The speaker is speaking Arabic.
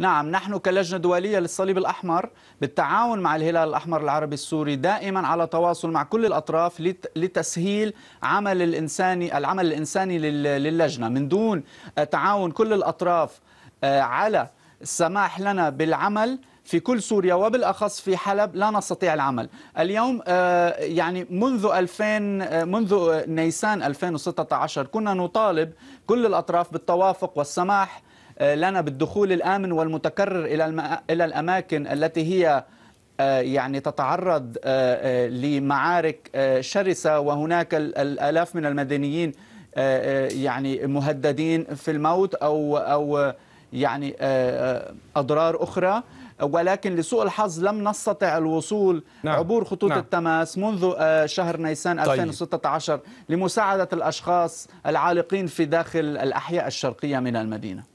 نعم نحن كلجنة دولية للصليب الأحمر بالتعاون مع الهلال الأحمر العربي السوري دائما على تواصل مع كل الأطراف لتسهيل عمل الإنساني العمل الإنساني للجنة من دون آه، تعاون كل الأطراف آه، على السماح لنا بالعمل في كل سوريا وبالاخص في حلب لا نستطيع العمل اليوم آه، يعني منذ 2000 منذ نيسان 2016 كنا نطالب كل الاطراف بالتوافق والسماح آه، لنا بالدخول الآمن والمتكرر إلى إلى الأماكن التي هي آه، يعني تتعرض آه، لمعارك شرسة وهناك الآلاف من المدنيين يعني مهددين في الموت أو أو يعني أضرار أخرى ولكن لسوء الحظ لم نستطع الوصول نعم. عبور خطوط نعم. التماس منذ شهر نيسان طيب. 2016 لمساعدة الأشخاص العالقين في داخل الأحياء الشرقية من المدينة